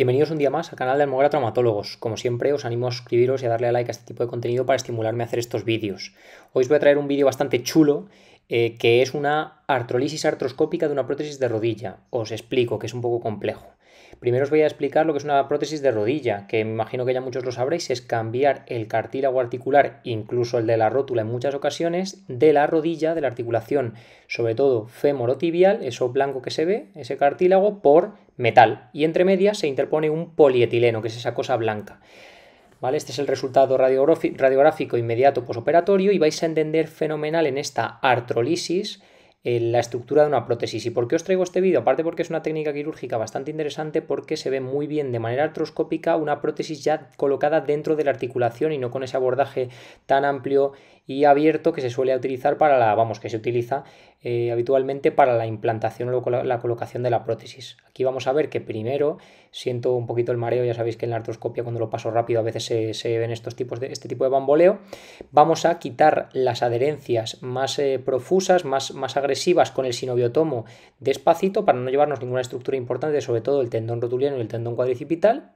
Bienvenidos un día más al canal de Almogra Traumatólogos. Como siempre, os animo a suscribiros y a darle a like a este tipo de contenido para estimularme a hacer estos vídeos. Hoy os voy a traer un vídeo bastante chulo eh, que es una artrolisis artroscópica de una prótesis de rodilla. Os explico, que es un poco complejo. Primero os voy a explicar lo que es una prótesis de rodilla, que me imagino que ya muchos lo sabréis, es cambiar el cartílago articular, incluso el de la rótula en muchas ocasiones, de la rodilla, de la articulación, sobre todo femorotibial, eso blanco que se ve, ese cartílago, por metal. Y entre medias se interpone un polietileno, que es esa cosa blanca. ¿vale? Este es el resultado radiográfico inmediato posoperatorio y vais a entender fenomenal en esta artrolisis en la estructura de una prótesis. ¿Y por qué os traigo este vídeo? Aparte porque es una técnica quirúrgica bastante interesante porque se ve muy bien de manera artroscópica una prótesis ya colocada dentro de la articulación y no con ese abordaje tan amplio y abierto que se suele utilizar para la, vamos, que se utiliza eh, habitualmente para la implantación o la colocación de la prótesis. Aquí vamos a ver que primero siento un poquito el mareo, ya sabéis que en la artroscopia cuando lo paso rápido a veces se, ven estos tipos de, este tipo de bamboleo. Vamos a quitar las adherencias más eh, profusas, más, más agresivas con el sinobiotomo despacito para no llevarnos ninguna estructura importante, sobre todo el tendón rotuliano y el tendón cuadricipital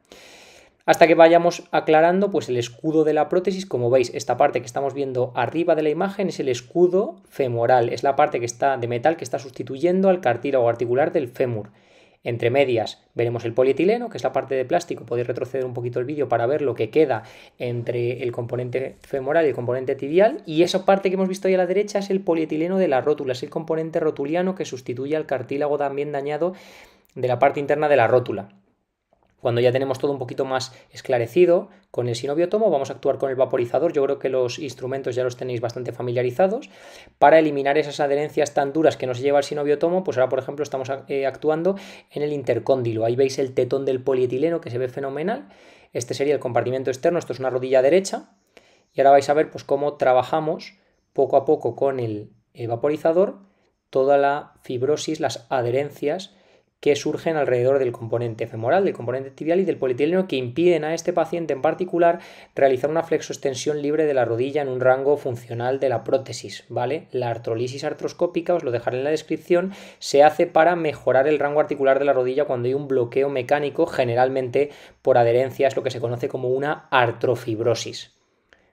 hasta que vayamos aclarando pues el escudo de la prótesis, como veis, esta parte que estamos viendo arriba de la imagen es el escudo femoral, es la parte que está de metal que está sustituyendo al cartílago articular del fémur. Entre medias veremos el polietileno, que es la parte de plástico. Podéis retroceder un poquito el vídeo para ver lo que queda entre el componente femoral y el componente tibial. Y esa parte que hemos visto ahí a la derecha es el polietileno de la rótula, es el componente rotuliano que sustituye al cartílago también dañado de la parte interna de la rótula. Cuando ya tenemos todo un poquito más esclarecido, con el sinobiotomo vamos a actuar con el vaporizador. Yo creo que los instrumentos ya los tenéis bastante familiarizados. Para eliminar esas adherencias tan duras que nos lleva el sinobiotomo, pues ahora, por ejemplo, estamos eh, actuando en el intercóndilo. Ahí veis el tetón del polietileno que se ve fenomenal. Este sería el compartimento externo, esto es una rodilla derecha. Y ahora vais a ver pues, cómo trabajamos poco a poco con el vaporizador toda la fibrosis, las adherencias que surgen alrededor del componente femoral, del componente tibial y del polietileno que impiden a este paciente en particular realizar una flexoextensión libre de la rodilla en un rango funcional de la prótesis, ¿vale? La artrolisis artroscópica, os lo dejaré en la descripción, se hace para mejorar el rango articular de la rodilla cuando hay un bloqueo mecánico, generalmente por adherencia, es lo que se conoce como una artrofibrosis.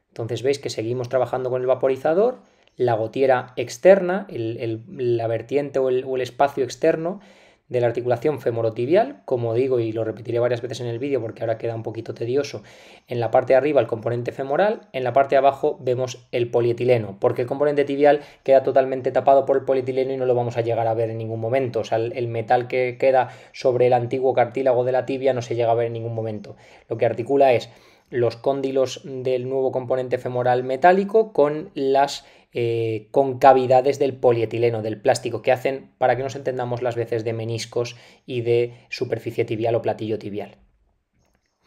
Entonces veis que seguimos trabajando con el vaporizador, la gotiera externa, la vertiente o el espacio externo, de la articulación femorotibial, como digo y lo repetiré varias veces en el vídeo porque ahora queda un poquito tedioso, en la parte de arriba el componente femoral, en la parte de abajo vemos el polietileno, porque el componente tibial queda totalmente tapado por el polietileno y no lo vamos a llegar a ver en ningún momento, o sea, el, el metal que queda sobre el antiguo cartílago de la tibia no se llega a ver en ningún momento. Lo que articula es los cóndilos del nuevo componente femoral metálico con las eh, concavidades del polietileno, del plástico, que hacen, para que nos entendamos, las veces de meniscos y de superficie tibial o platillo tibial.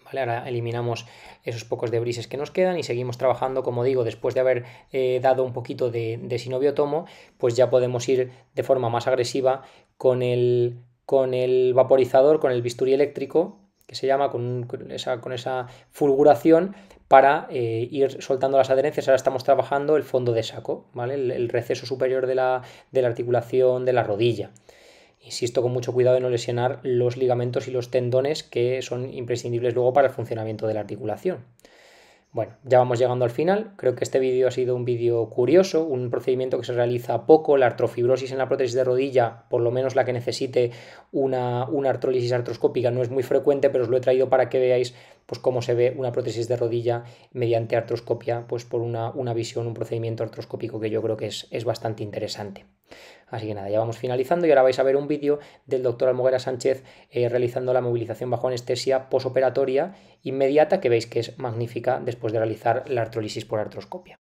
ahora eliminamos esos pocos debrises que nos quedan y seguimos trabajando, como digo, después de haber eh, dado un poquito de, de sinobiotomo, pues ya podemos ir de forma más agresiva con el, con el vaporizador, con el bisturí eléctrico que se llama, con, esa, fulguración para eh, ir soltando las adherencias. Ahora estamos trabajando el fondo de saco, el, receso superior de la, de la articulación de la rodilla insisto con mucho cuidado de no lesionar los ligamentos y los tendones que son imprescindibles luego para el funcionamiento de la articulación. Bueno, ya vamos llegando al final. Creo que este vídeo ha sido un vídeo curioso, un procedimiento que se realiza poco, la artrofibrosis en la prótesis de rodilla, por lo menos la que necesite una, artrólisis artroscópica, no es muy frecuente, pero os lo he traído para que veáis pues, cómo se ve una prótesis de rodilla mediante artroscopia, pues por una, visión, un procedimiento artroscópico que yo creo que es bastante interesante. Así que nada, ya vamos finalizando y ahora vais a ver un vídeo del doctor Almoguera Sánchez eh, realizando la movilización bajo anestesia posoperatoria inmediata que veis que es magnífica después de realizar la artrolisis por artroscopia.